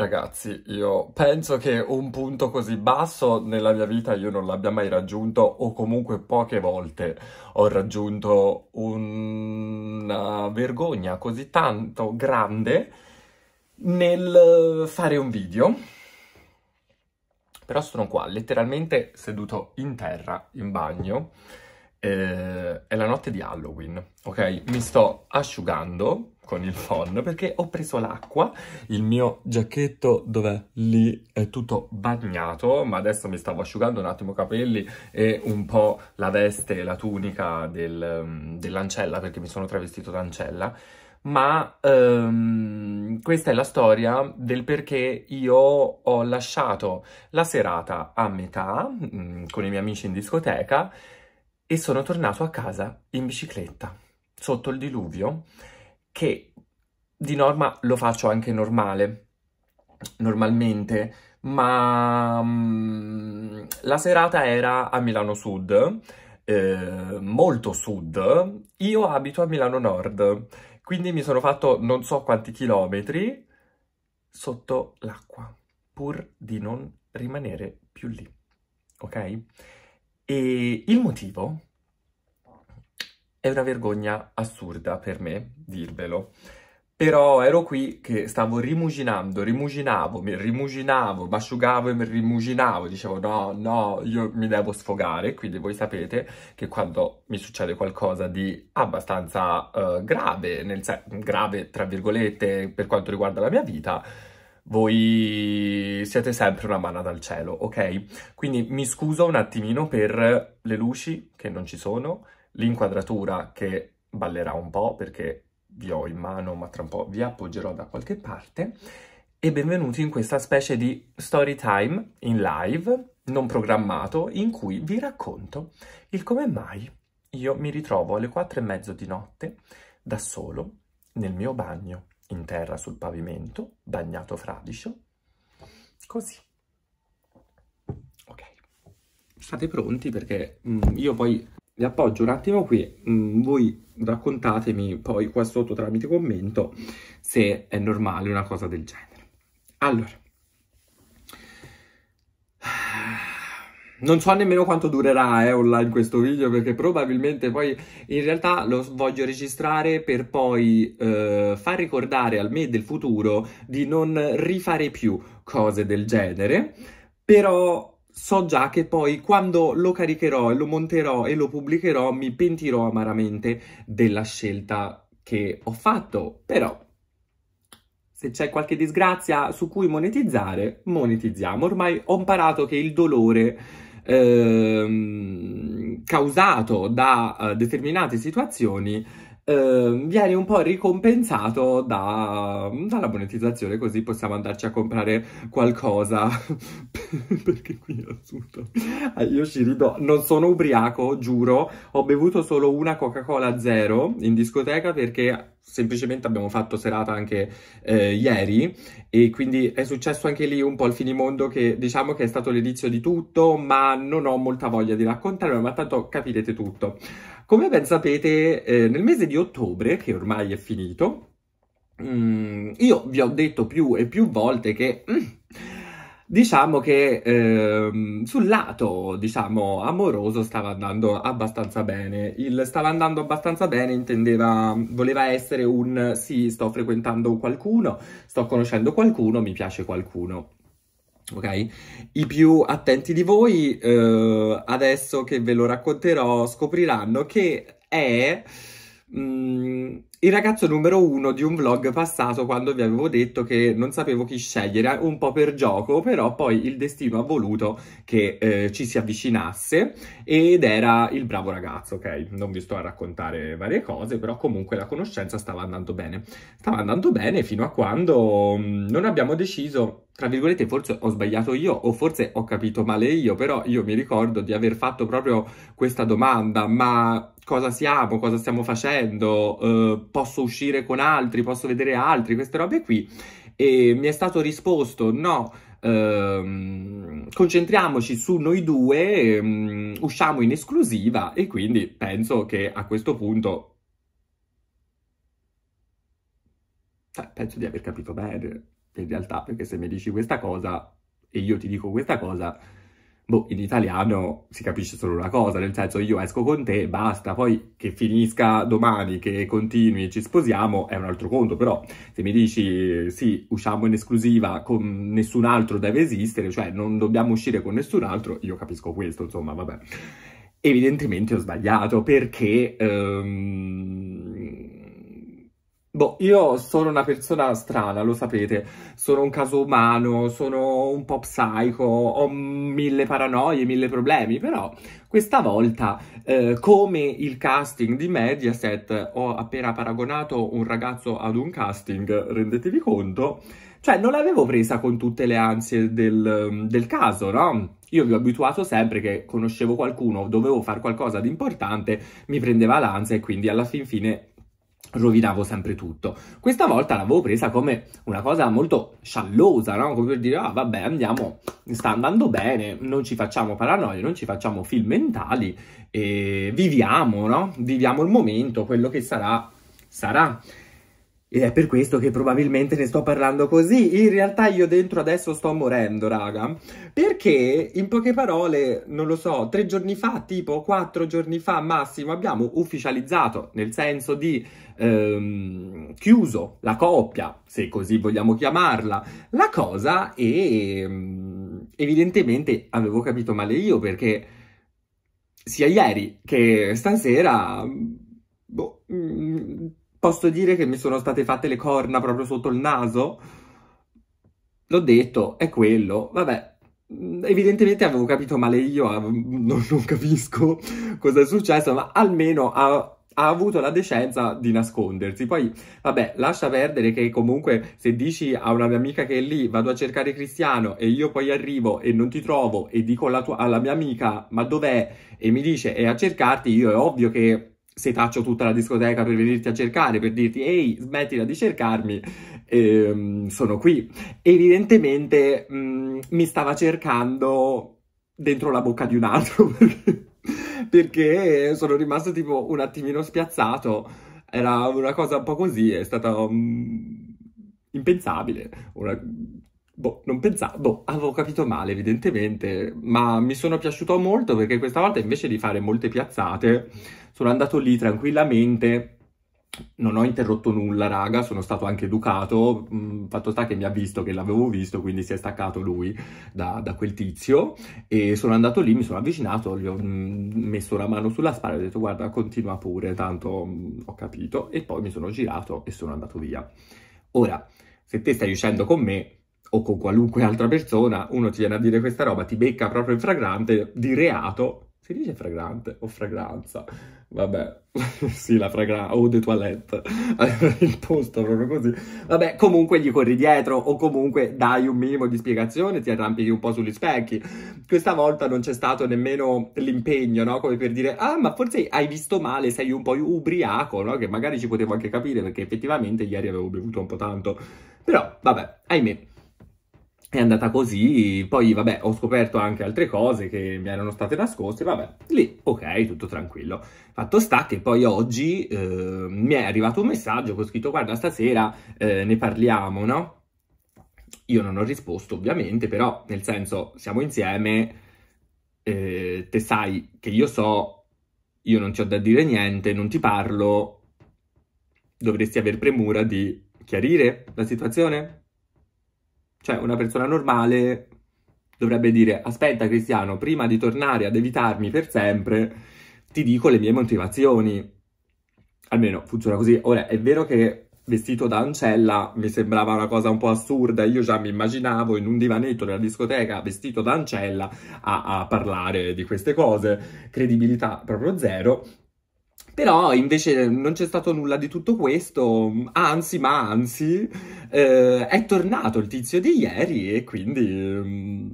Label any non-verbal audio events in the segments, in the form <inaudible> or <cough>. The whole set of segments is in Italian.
Ragazzi, io penso che un punto così basso nella mia vita io non l'abbia mai raggiunto o comunque poche volte ho raggiunto una vergogna così tanto grande nel fare un video. Però sono qua, letteralmente seduto in terra, in bagno. Eh, è la notte di Halloween, ok? Mi sto asciugando con il phon perché ho preso l'acqua, il mio giacchetto dov'è? Lì è tutto bagnato, ma adesso mi stavo asciugando un attimo i capelli e un po' la veste e la tunica del, mm, dell'ancella perché mi sono travestito d'ancella ma um, questa è la storia del perché io ho lasciato la serata a metà mh, mm, con i miei amici in discoteca e sono tornato a casa in bicicletta sotto il diluvio che di norma lo faccio anche normale, normalmente, ma mm, la serata era a Milano Sud, eh, molto sud, io abito a Milano Nord, quindi mi sono fatto non so quanti chilometri sotto l'acqua, pur di non rimanere più lì, ok? E il motivo è una vergogna assurda per me dirvelo. Però ero qui che stavo rimuginando, rimuginavo, mi rimuginavo, mi asciugavo e mi rimuginavo. Dicevo no, no, io mi devo sfogare. Quindi voi sapete che quando mi succede qualcosa di abbastanza uh, grave, nel se- grave tra virgolette per quanto riguarda la mia vita, voi siete sempre una manna dal cielo, ok? Quindi mi scuso un attimino per le luci che non ci sono, l'inquadratura che ballerà un po' perché vi ho in mano ma tra un po' vi appoggerò da qualche parte e benvenuti in questa specie di story time in live non programmato in cui vi racconto il come mai io mi ritrovo alle quattro e mezzo di notte da solo nel mio bagno in terra sul pavimento bagnato fradicio così ok state pronti perché mm, io poi vi appoggio un attimo qui, mm, voi raccontatemi poi qua sotto tramite commento se è normale una cosa del genere. Allora, <sighs> non so nemmeno quanto durerà eh, online questo video perché probabilmente poi in realtà lo voglio registrare per poi eh, far ricordare al me del futuro di non rifare più cose del genere, però so già che poi quando lo caricherò e lo monterò e lo pubblicherò mi pentirò amaramente della scelta che ho fatto, però se c'è qualche disgrazia su cui monetizzare, monetizziamo. Ormai ho imparato che il dolore ehm, causato da eh, determinate situazioni eh, viene un po' ricompensato da, dalla monetizzazione, così possiamo andarci a comprare qualcosa. <laughs> Perché qui è assurdo. Ah, io ci rido, non sono ubriaco, giuro. Ho bevuto solo una Coca-Cola zero in discoteca perché semplicemente abbiamo fatto serata anche eh, ieri e quindi è successo anche lì un po' il finimondo che diciamo che è stato l'inizio di tutto ma non ho molta voglia di raccontarlo ma tanto capirete tutto. Come ben sapete eh, nel mese di ottobre che ormai è finito mh, mm, io vi ho detto più e più volte che mh, mm, diciamo che ehm, sul lato diciamo amoroso stava andando abbastanza bene il stava andando abbastanza bene intendeva voleva essere un sì sto frequentando qualcuno sto conoscendo qualcuno mi piace qualcuno Ok? I più attenti di voi, eh, adesso che ve lo racconterò, scopriranno che è Mm, il ragazzo numero uno di un vlog passato quando vi avevo detto che non sapevo chi scegliere, un po' per gioco, però poi il destino ha voluto che eh, ci si avvicinasse ed era il bravo ragazzo, ok? Non vi sto a raccontare varie cose, però comunque la conoscenza stava andando bene. Stava andando bene fino a quando mm, non abbiamo deciso tra virgolette forse ho sbagliato io o forse ho capito male io, però io mi ricordo di aver fatto proprio questa domanda, ma cosa siamo, cosa stiamo facendo, eh, posso uscire con altri, posso vedere altri, queste robe qui. E mi è stato risposto no. Ehm, concentriamoci su noi due, ehm, usciamo in esclusiva e quindi penso che a questo punto cioè, penso di aver capito bene in realtà, perché se mi dici questa cosa e io ti dico questa cosa, boh, in italiano si capisce solo una cosa, nel senso io esco con te e basta, poi che finisca domani, che continui e ci sposiamo è un altro conto, però se mi dici sì, usciamo in esclusiva con nessun altro deve esistere, cioè non dobbiamo uscire con nessun altro, io capisco questo, insomma, vabbè. Evidentemente ho sbagliato perché... Um Boh, io sono una persona strana, lo sapete, sono un caso umano, sono un po' psycho, ho mille paranoie, mille problemi, però questa volta, eh, come il casting di Mediaset, ho appena paragonato un ragazzo ad un casting, rendetevi conto, cioè non l'avevo presa con tutte le ansie del, del caso, no? Io vi ho abituato sempre che conoscevo qualcuno, dovevo fare qualcosa di importante, mi prendeva l'ansia e quindi alla fin fine rovinavo sempre tutto. Questa volta l'avevo presa come una cosa molto sciallosa, no? Come per dire, ah vabbè, andiamo, sta andando bene, non ci facciamo paranoie, non ci facciamo film mentali, e viviamo, no? Viviamo il momento, quello che sarà, sarà. Ed è per questo che probabilmente ne sto parlando così. In realtà io dentro adesso sto morendo, raga. Perché, in poche parole, non lo so, tre giorni fa, tipo quattro giorni fa massimo, abbiamo ufficializzato, nel senso di ehm, chiuso la coppia, se così vogliamo chiamarla, la cosa e ehm, evidentemente avevo capito male io perché sia ieri che stasera... Boh, mh, mm, Posso dire che mi sono state fatte le corna proprio sotto il naso? L'ho detto, è quello. Vabbè, mm, evidentemente avevo capito male io, ah, <laughs> non, non capisco <laughs> cosa è successo, ma almeno a ha avuto la decenza di nascondersi. Poi, vabbè, lascia perdere che comunque se dici a una mia amica che è lì, vado a cercare Cristiano e io poi arrivo e non ti trovo e dico alla, tua, alla mia amica, ma dov'è? E mi dice, è a cercarti, io è ovvio che setaccio tutta la discoteca per venirti a cercare, per dirti ehi, smettila di cercarmi, ehm, sono qui. Evidentemente mh, mm, mi stava cercando dentro la bocca di un altro, <laughs> perché, sono rimasto tipo un attimino spiazzato, era una cosa un po' così, è stata... Um, impensabile, una Boh, non pensavo, boh, avevo capito male evidentemente, ma mi sono piaciuto molto perché questa volta invece di fare molte piazzate sono andato lì tranquillamente, non ho interrotto nulla raga, sono stato anche educato, mm, fatto sta che mi ha visto che l'avevo visto, quindi si è staccato lui da, da, quel tizio e sono andato lì, mi sono avvicinato, gli ho mm, messo la mano sulla spalla e ho detto guarda continua pure, tanto mm, ho capito e poi mi sono girato e sono andato via. Ora, se te stai uscendo con me o con qualunque altra persona, uno ti viene a dire questa roba, ti becca proprio in fragrante di reato. Si dice fragrante o fragranza? Vabbè, <laughs> sì, la fragranza, o oh, de toilette, <laughs> il posto proprio così. Vabbè, comunque gli corri dietro o comunque dai un minimo di spiegazione, ti arrampichi un po' sugli specchi. Questa volta non c'è stato nemmeno l'impegno, no? Come per dire, ah, ma forse hai visto male, sei un po' ubriaco, no? Che magari ci potevo anche capire perché effettivamente ieri avevo bevuto un po' tanto. Però, vabbè, ahimè è andata così, poi vabbè ho scoperto anche altre cose che mi erano state nascoste, vabbè, lì ok, tutto tranquillo. Fatto sta che poi oggi eh, mi è arrivato un messaggio ho scritto guarda stasera eh, ne parliamo, no? Io non ho risposto ovviamente, però nel senso siamo insieme, eh, te sai che io so, io non ti ho da dire niente, non ti parlo, dovresti aver premura di chiarire la situazione? Cioè, una persona normale dovrebbe dire, aspetta Cristiano, prima di tornare ad evitarmi per sempre, ti dico le mie motivazioni. Almeno funziona così. Ora, è vero che vestito da ancella mi sembrava una cosa un po' assurda, io già mi immaginavo in un divanetto della discoteca vestito da ancella a, a parlare di queste cose, credibilità proprio zero, però invece non c'è stato nulla di tutto questo, anzi ma anzi eh, è tornato il tizio di ieri e quindi mm,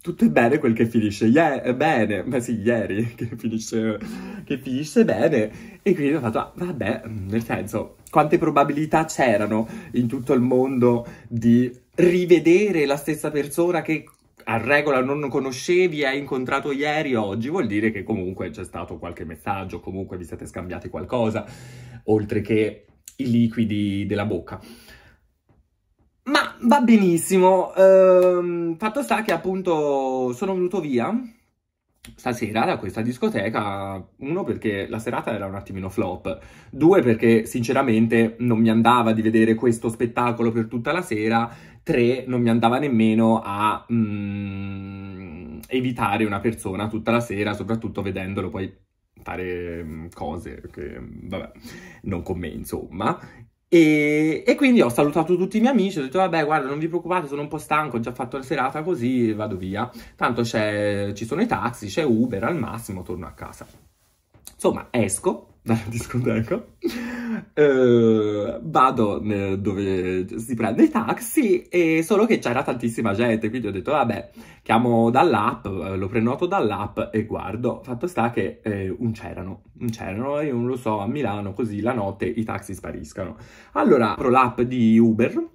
tutto è bene quel che finisce Ie- eh, bene, ma sì, ieri <laughs> che finisce, che finisce bene. E quindi ho fatto, ah, vabbè, mm, nel senso, quante probabilità c'erano in tutto il mondo di rivedere la stessa persona che a regola non conoscevi e hai incontrato ieri oggi, vuol dire che comunque c'è stato qualche messaggio, comunque vi siete scambiati qualcosa, oltre che i liquidi della bocca. Ma va benissimo, ehm, fatto sta che appunto sono venuto via stasera da questa discoteca, uno perché la serata era un attimino flop, due perché sinceramente non mi andava di vedere questo spettacolo per tutta la sera 3 non mi andava nemmeno a mm, evitare una persona tutta la sera, soprattutto vedendolo poi fare mm, cose che, vabbè, non con me, insomma. E, e, quindi ho salutato tutti i miei amici, ho detto vabbè guarda non vi preoccupate sono un po' stanco, ho già fatto la serata così vado via, tanto ci sono i taxi, c'è Uber al massimo, torno a casa. Insomma esco, dalla <laughs> discoteca, eh, vado dove si prende i taxi e solo che c'era tantissima gente, quindi ho detto vabbè, chiamo dall'app, eh, lo prenoto dall'app e guardo. Fatto sta che eh, un c'erano, un c'erano e non lo so, a Milano così la notte i taxi spariscano. Allora apro l'app di Uber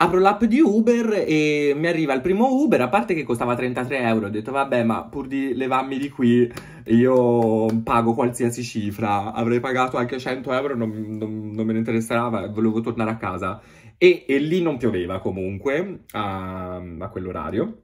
Apro l'app di Uber e mi arriva il primo Uber, a parte che costava 33 euro, ho detto vabbè ma pur di levarmi di qui io pago qualsiasi cifra, avrei pagato anche 100 euro, non, non, non me ne interessava, volevo tornare a casa. E, e lì non pioveva comunque a, a quell'orario.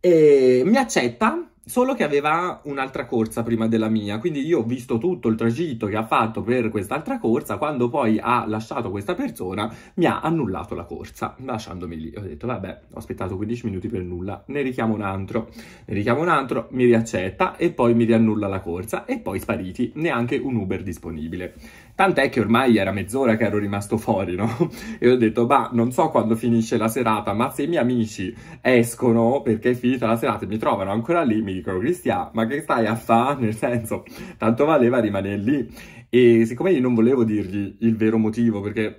E mi accetta, Solo che aveva un'altra corsa prima della mia, quindi io ho visto tutto il tragitto che ha fatto per quest'altra corsa, quando poi ha lasciato questa persona mi ha annullato la corsa, lasciandomi lì. Ho detto vabbè, ho aspettato 15 minuti per nulla, ne richiamo un altro, ne richiamo un altro, mi riaccetta e poi mi riannulla la corsa e poi spariti, neanche un Uber disponibile. Tant'è che ormai era mezz'ora che ero rimasto fuori, no? <laughs> E ho detto, ma non so quando finisce la serata, ma se i miei amici escono perché è finita la serata e mi trovano ancora lì, mi dicono, Cristian, ma che stai a fare? <laughs> Nel senso, tanto valeva rimanere lì. E siccome io non volevo dirgli il vero motivo, perché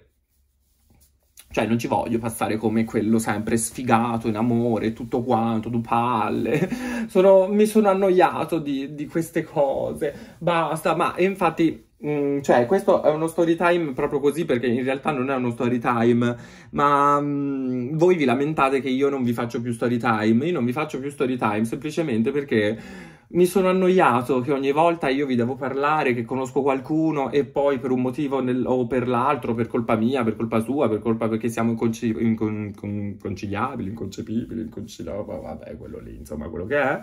cioè, non ci voglio passare come quello sempre sfigato in amore, tutto quanto, du palle. <laughs> Sono, mi sono annoiato di, di, queste cose. Basta, ma infatti Mm, cioè, questo è uno story time proprio così perché in realtà non è uno story time, ma mm, voi vi lamentate che io non vi faccio più story time, io non vi faccio più story time semplicemente perché mi sono annoiato che ogni volta io vi devo parlare, che conosco qualcuno e poi per un motivo nel, o per l'altro, per colpa mia, per colpa sua, per colpa perché siamo inconci- incon- inconciliabili, inconcepibili, inconciliabili, vabbè, quello lì, insomma, quello che è.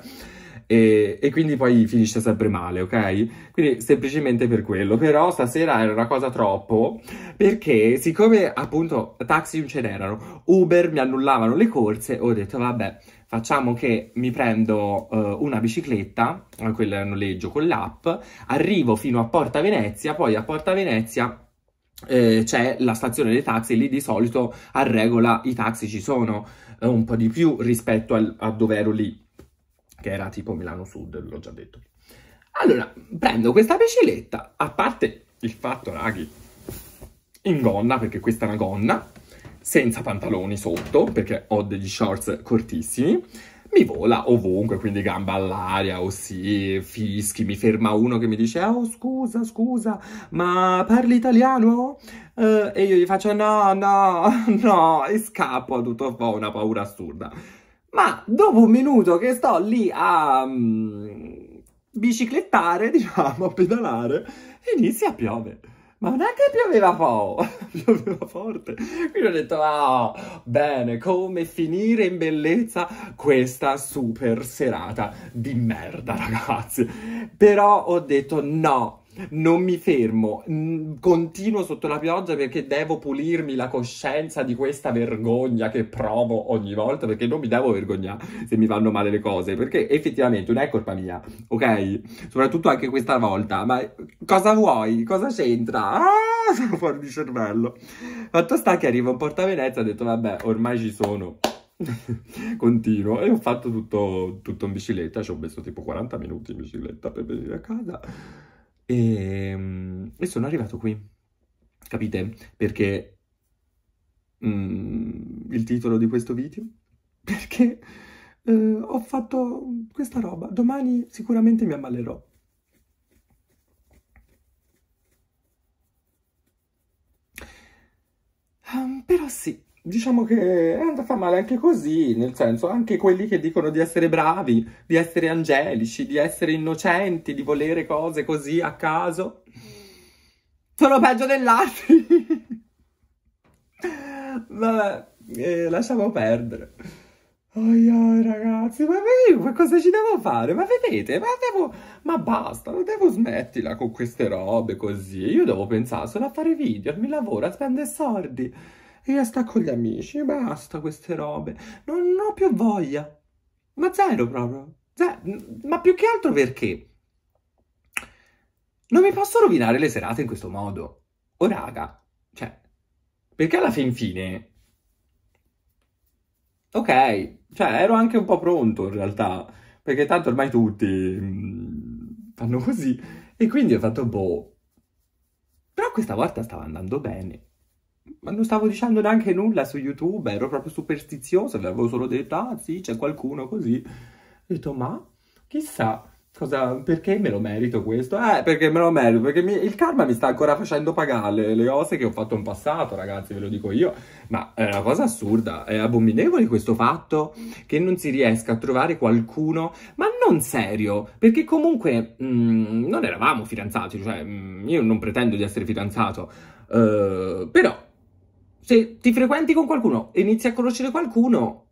E, e, quindi poi finisce sempre male, ok? Quindi semplicemente per quello. Però stasera era una cosa troppo, perché siccome appunto taxi non ce n'erano, Uber mi annullavano le corse, ho detto vabbè, facciamo che mi prendo uh, una bicicletta, eh, quella è noleggio con l'app, arrivo fino a Porta Venezia, poi a Porta Venezia eh, c'è la stazione dei taxi, lì di solito a regola i taxi ci sono eh, un po' di più rispetto al, a dove ero lì, che era tipo Milano Sud, l'ho già detto. Allora, prendo questa bicicletta, a parte il fatto, raghi, in gonna, perché questa è una gonna, senza pantaloni sotto, perché ho degli shorts cortissimi, mi vola ovunque, quindi gamba all'aria, o oh sì, fischi, mi ferma uno che mi dice «Oh, scusa, scusa, ma parli italiano?» uh, E io gli faccio «No, no, <laughs> no!» e scappo a tutto fa una paura assurda. Ma dopo un minuto che sto lì a um, biciclettare, <laughs> diciamo, a pedalare, inizia a piovere ma non è che pioveva poco, <laughs> pioveva forte. Quindi ho detto, ah, oh, bene, come finire in bellezza questa super serata di merda, ragazzi. Però ho detto, no, non mi fermo, mm, continuo sotto la pioggia perché devo pulirmi la coscienza di questa vergogna che provo ogni volta perché non mi devo vergognare se mi fanno male le cose perché effettivamente non è colpa mia, ok? Soprattutto anche questa volta, ma cosa vuoi? Cosa c'entra? Ah, <laughs> sono fuori di cervello. Fatto sta che arrivo a Porta Venezia e ho detto vabbè ormai ci sono. <laughs> continuo e ho fatto tutto, tutto in bicicletta, ci ho messo tipo 40 minuti in bicicletta per venire a casa e, ehm, e sono arrivato qui, capite? Perché mm, il titolo di questo video? <laughs> Perché eh, ho fatto questa roba, domani sicuramente mi ammalerò. Um, però sì, diciamo che è andata male anche così, nel senso anche quelli che dicono di essere bravi, di essere angelici, di essere innocenti, di volere cose così a caso, sono peggio degli <laughs> Vabbè, eh, lasciamo perdere. Ai ai ragazzi, ma io cosa ci devo fare? Ma vedete, ma devo... Ma basta, non devo smetterla con queste robe così. Io devo pensare solo a fare video, al mio lavoro, a spendere soldi e a sta con gli amici, basta queste robe, non, non ho più voglia, ma zero proprio, zero. ma più che altro perché non mi posso rovinare le serate in questo modo, oh raga, cioè, perché alla fin fine, ok, cioè ero anche un po' pronto in realtà, perché tanto ormai tutti mh, mm, fanno così, e quindi ho fatto boh, però questa volta stava andando bene. Ma non stavo dicendo neanche nulla su YouTube, ero proprio superstizioso, avevo solo detto, ah sì, c'è qualcuno così. Ho detto, ma chissà, cosa, perché me lo merito questo? Eh, perché me lo merito, perché mi, il karma mi sta ancora facendo pagare le cose che ho fatto in passato, ragazzi, ve lo dico io. Ma è una cosa assurda, è abominevole questo fatto, che non si riesca a trovare qualcuno, ma non serio, perché comunque mh, mm, non eravamo fidanzati, cioè mh, mm, io non pretendo di essere fidanzato, uh, però se ti frequenti con qualcuno e inizi a conoscere qualcuno,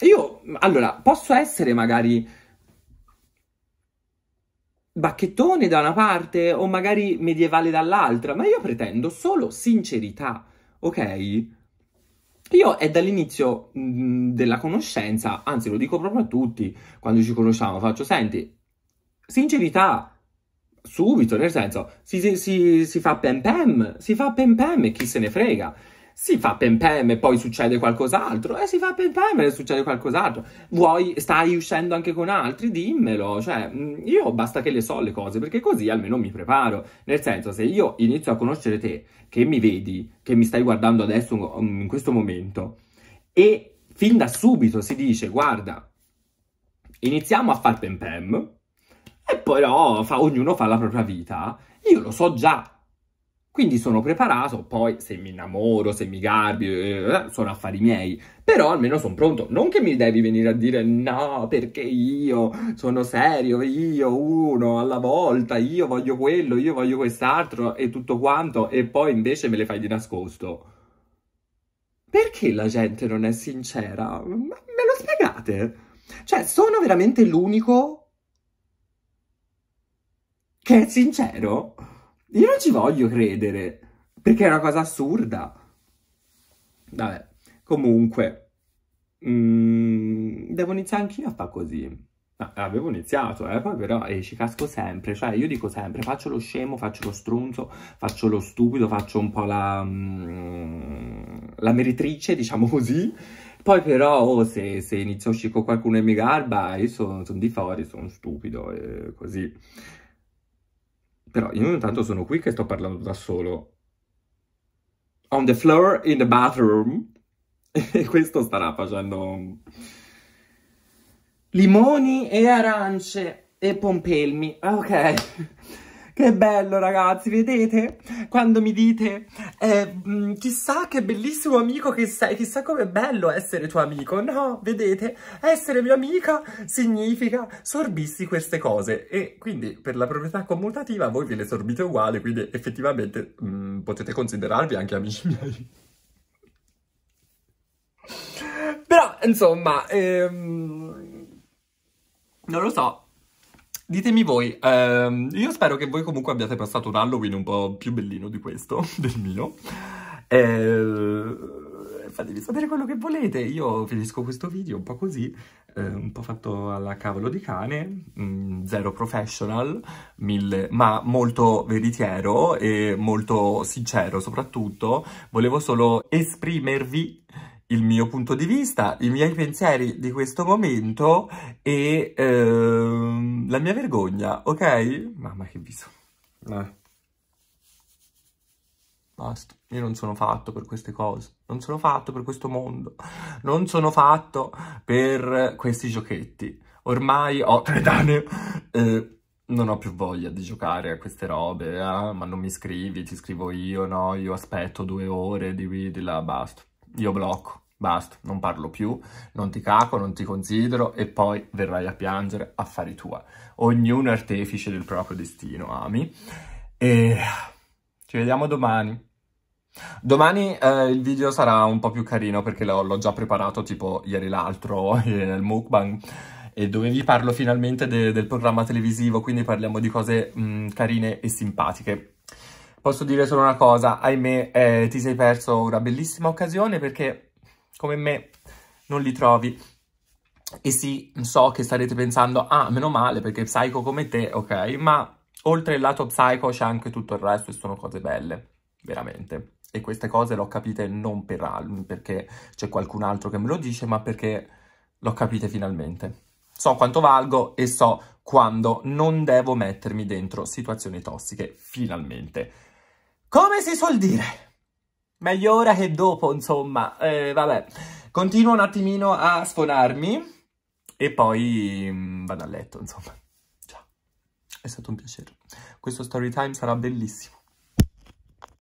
io, allora, posso essere magari bacchettone da una parte o magari medievale dall'altra, ma io pretendo solo sincerità, ok? Io è dall'inizio mm, della conoscenza, anzi lo dico proprio a tutti quando ci conosciamo, faccio, senti, sincerità, subito, nel senso, si, si, si fa pem pem, si fa pem pem e chi se ne frega si fa pempem e poi succede qualcos'altro, e eh, si fa pempem e succede qualcos'altro. Vuoi, stai uscendo anche con altri? Dimmelo, cioè, mm, io basta che le so le cose, perché così almeno mi preparo. Nel senso, se io inizio a conoscere te, che mi vedi, che mi stai guardando adesso, mm, in questo momento, e fin da subito si dice, guarda, iniziamo a far pempem, e poi fa, ognuno fa la propria vita, io lo so già quindi sono preparato, poi se mi innamoro, se mi garbio, eh, eh, sono affari miei. Però almeno sono pronto. Non che mi devi venire a dire no, perché io sono serio, io uno alla volta, io voglio quello, io voglio quest'altro e tutto quanto, e poi invece me le fai di nascosto. Perché la gente non è sincera? Me lo spiegate? Cioè, sono veramente l'unico che è sincero? Io non ci voglio credere, perché è una cosa assurda. Vabbè, comunque, mm, devo iniziare anch'io a fare così. Ah, avevo iniziato, eh, poi però eh, ci casco sempre, cioè io dico sempre faccio lo scemo, faccio lo stronzo, faccio lo stupido, faccio un po' la, mm, la meritrice, diciamo così, poi però oh, se, se, inizio a uscire con qualcuno e mi garba, io sono son di fuori, sono stupido e eh, così. Però io intanto sono qui che sto parlando da solo. On the floor in the bathroom. <laughs> E questo starà facendo... Limoni e arance e pompelmi. Ok. Che bello ragazzi, vedete? Quando mi dite, eh, mm, chissà che bellissimo amico che sei, chissà com'è bello essere tuo amico. No, vedete? Essere mia amica significa sorbirsi queste cose. E quindi per la proprietà commutativa voi ve le sorbite uguali, quindi effettivamente mh, mm, potete considerarvi anche amici miei. Però, insomma, ehm, non lo so. Ditemi voi, ehm, io spero che voi comunque abbiate passato un Halloween un po' più bellino di questo, <laughs> del mio. Eh, fatevi sapere quello che volete, io finisco questo video un po' così, eh, un po' fatto alla cavolo di cane, mm, zero professional, mille, ma molto veritiero e molto sincero soprattutto. Volevo solo esprimervi il mio punto di vista, i miei pensieri di questo momento e ehm, la mia vergogna, ok? Mamma che viso. Eh. Basta, io non sono fatto per queste cose, non sono fatto per questo mondo, non sono fatto per questi giochetti. Ormai ho 30 anni, eh, non ho più voglia di giocare a queste robe, eh? ma non mi scrivi, ti scrivo io, no? Io aspetto due ore di là, basta io blocco, basta, non parlo più, non ti caco, non ti considero e poi verrai a piangere affari tua. Ognuno è artefice del proprio destino, ami. E ci vediamo domani. Domani eh, il video sarà un po' più carino perché l'ho già preparato tipo ieri l'altro <laughs> eh, nel mukbang e dove vi parlo finalmente de del programma televisivo, quindi parliamo di cose mh, carine e simpatiche. Posso dire solo una cosa, ahimè eh, ti sei perso una bellissima occasione perché come me non li trovi. E sì, so che starete pensando, ah, meno male perché psycho come te, ok, ma oltre il lato psycho c'è anche tutto il resto e sono cose belle, veramente. E queste cose l'ho capite non per Almi, perché c'è qualcun altro che me lo dice, ma perché l'ho capite finalmente. So quanto valgo e so quando non devo mettermi dentro situazioni tossiche, finalmente. Come si suol dire? Meglio ora che dopo, insomma. Eh, vabbè, continuo un attimino a sfonarmi e poi mh, mm, vado a letto, insomma. Ciao. È stato un piacere. Questo story time sarà bellissimo.